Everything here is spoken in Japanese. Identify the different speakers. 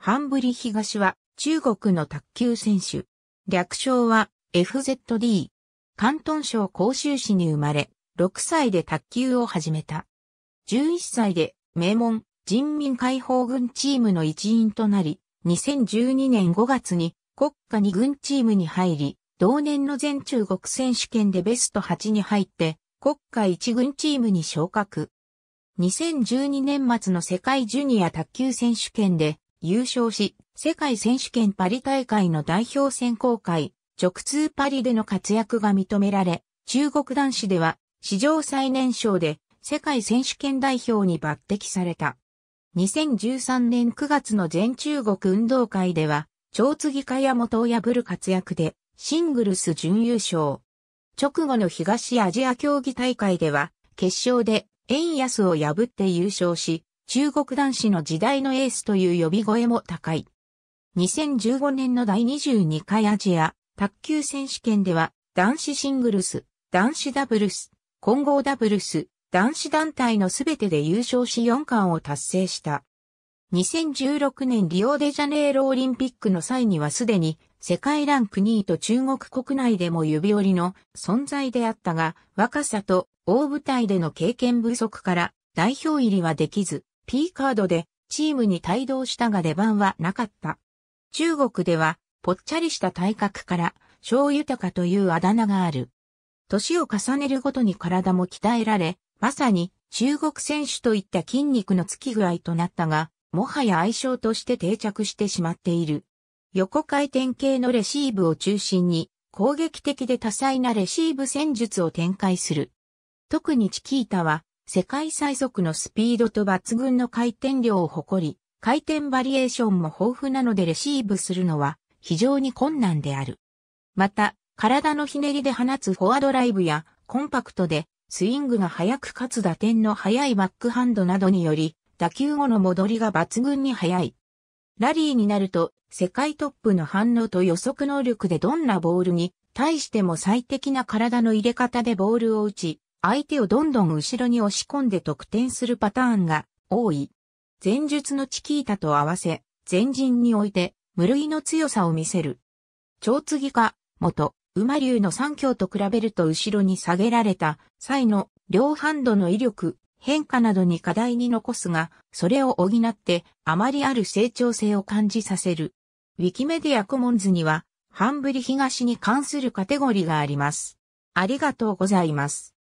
Speaker 1: ハンブリ東は中国の卓球選手。略称は FZD。関東省広州市に生まれ、6歳で卓球を始めた。11歳で名門人民解放軍チームの一員となり、2012年5月に国家に軍チームに入り、同年の全中国選手権でベスト8に入って、国家一軍チームに昇格。2012年末の世界ジュニア卓球選手権で優勝し、世界選手権パリ大会の代表選考会、直通パリでの活躍が認められ、中国男子では史上最年少で世界選手権代表に抜擢された。2013年9月の全中国運動会では、超次かや元を破る活躍でシングルス準優勝。直後の東アジア競技大会では、決勝で円安を破って優勝し、中国男子の時代のエースという呼び声も高い。2015年の第22回アジア卓球選手権では男子シングルス、男子ダブルス、混合ダブルス、男子団体のすべてで優勝し4冠を達成した。2016年リオデジャネイロオリンピックの際にはすでに世界ランク2位と中国国内でも指折りの存在であったが若さと大舞台での経験不足から代表入りはできず P カードでチームに帯同したが出番はなかった。中国では、ぽっちゃりした体格から、小豊かというあだ名がある。年を重ねるごとに体も鍛えられ、まさに中国選手といった筋肉のつき具合となったが、もはや愛称として定着してしまっている。横回転系のレシーブを中心に、攻撃的で多彩なレシーブ戦術を展開する。特にチキータは、世界最速のスピードと抜群の回転量を誇り、回転バリエーションも豊富なのでレシーブするのは非常に困難である。また、体のひねりで放つフォアドライブやコンパクトでスイングが速くかつ打点の速いバックハンドなどにより打球後の戻りが抜群に速い。ラリーになると世界トップの反応と予測能力でどんなボールに対しても最適な体の入れ方でボールを打ち、相手をどんどん後ろに押し込んで得点するパターンが多い。前述のチキータと合わせ、前陣において無類の強さを見せる。長継化、か、元、馬流の三強と比べると後ろに下げられた際の両ハンドの威力、変化などに課題に残すが、それを補ってあまりある成長性を感じさせる。ウィキメディアコモンズには、ハンブリ東に関するカテゴリーがあります。ありがとうございます。